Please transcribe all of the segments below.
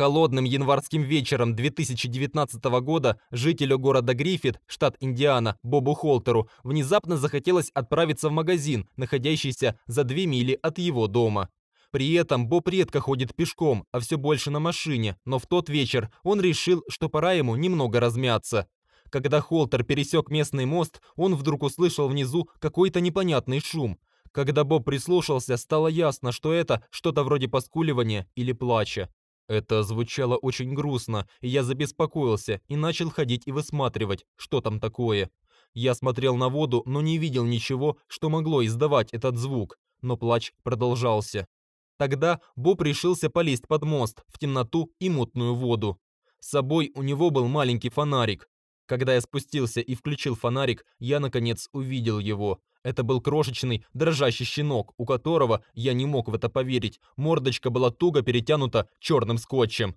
Холодным январским вечером 2019 года жителю города Гриффит, штат Индиана, Бобу Холтеру внезапно захотелось отправиться в магазин, находящийся за две мили от его дома. При этом Боб редко ходит пешком, а все больше на машине, но в тот вечер он решил, что пора ему немного размяться. Когда Холтер пересек местный мост, он вдруг услышал внизу какой-то непонятный шум. Когда Боб прислушался, стало ясно, что это что-то вроде поскуливания или плача. Это звучало очень грустно, и я забеспокоился и начал ходить и высматривать, что там такое. Я смотрел на воду, но не видел ничего, что могло издавать этот звук, но плач продолжался. Тогда Боб решился полезть под мост в темноту и мутную воду. С собой у него был маленький фонарик. Когда я спустился и включил фонарик, я наконец увидел его. Это был крошечный, дрожащий щенок, у которого, я не мог в это поверить, мордочка была туго перетянута черным скотчем.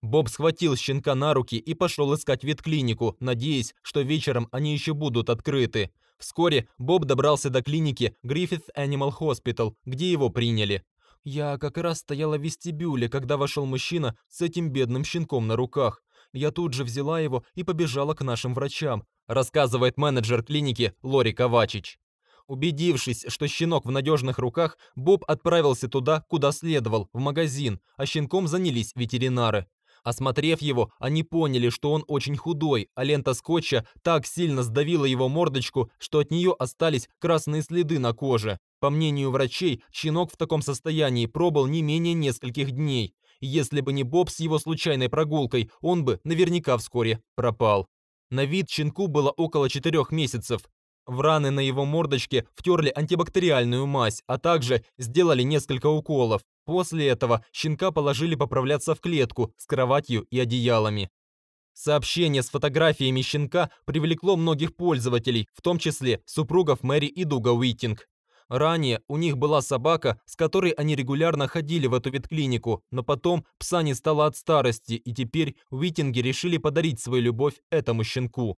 Боб схватил щенка на руки и пошел искать ветклинику, надеясь, что вечером они еще будут открыты. Вскоре Боб добрался до клиники Griffith Animal Hospital, где его приняли. «Я как раз стояла в вестибюле, когда вошел мужчина с этим бедным щенком на руках. Я тут же взяла его и побежала к нашим врачам», рассказывает менеджер клиники Лори Ковачич. Убедившись, что щенок в надежных руках, Боб отправился туда, куда следовал, в магазин, а щенком занялись ветеринары. Осмотрев его, они поняли, что он очень худой, а лента скотча так сильно сдавила его мордочку, что от нее остались красные следы на коже. По мнению врачей, щенок в таком состоянии пробыл не менее нескольких дней. Если бы не Боб с его случайной прогулкой, он бы наверняка вскоре пропал. На вид щенку было около четырех месяцев. В раны на его мордочке втерли антибактериальную мазь, а также сделали несколько уколов. После этого щенка положили поправляться в клетку с кроватью и одеялами. Сообщение с фотографиями щенка привлекло многих пользователей, в том числе супругов Мэри и Дуга Уитинг. Ранее у них была собака, с которой они регулярно ходили в эту ветклинику, но потом пса не стало от старости, и теперь Уитинги решили подарить свою любовь этому щенку.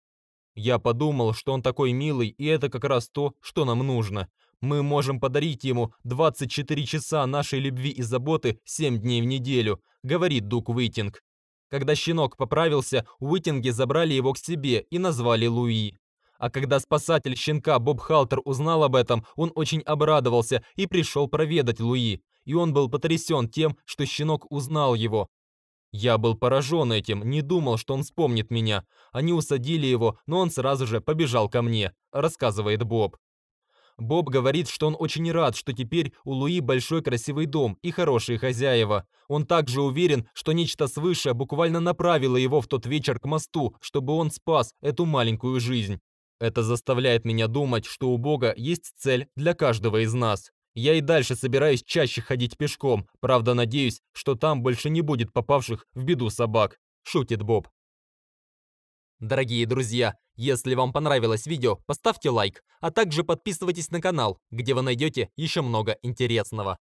Я подумал, что он такой милый, и это как раз то, что нам нужно. Мы можем подарить ему 24 часа нашей любви и заботы 7 дней в неделю, говорит Дук Уитинг. Когда щенок поправился, Уитинги забрали его к себе и назвали Луи. А когда спасатель щенка Боб Халтер узнал об этом, он очень обрадовался и пришел проведать Луи. И он был потрясен тем, что щенок узнал его. Я был поражен этим, не думал, что он вспомнит меня. Они усадили его, но он сразу же побежал ко мне, рассказывает Боб. Боб говорит, что он очень рад, что теперь у Луи большой красивый дом и хорошие хозяева. Он также уверен, что нечто свыше буквально направило его в тот вечер к мосту, чтобы он спас эту маленькую жизнь. Это заставляет меня думать, что у Бога есть цель для каждого из нас. Я и дальше собираюсь чаще ходить пешком, правда надеюсь, что там больше не будет попавших в беду собак», – шутит Боб. Дорогие друзья, если вам понравилось видео, поставьте лайк, а также подписывайтесь на канал, где вы найдете еще много интересного.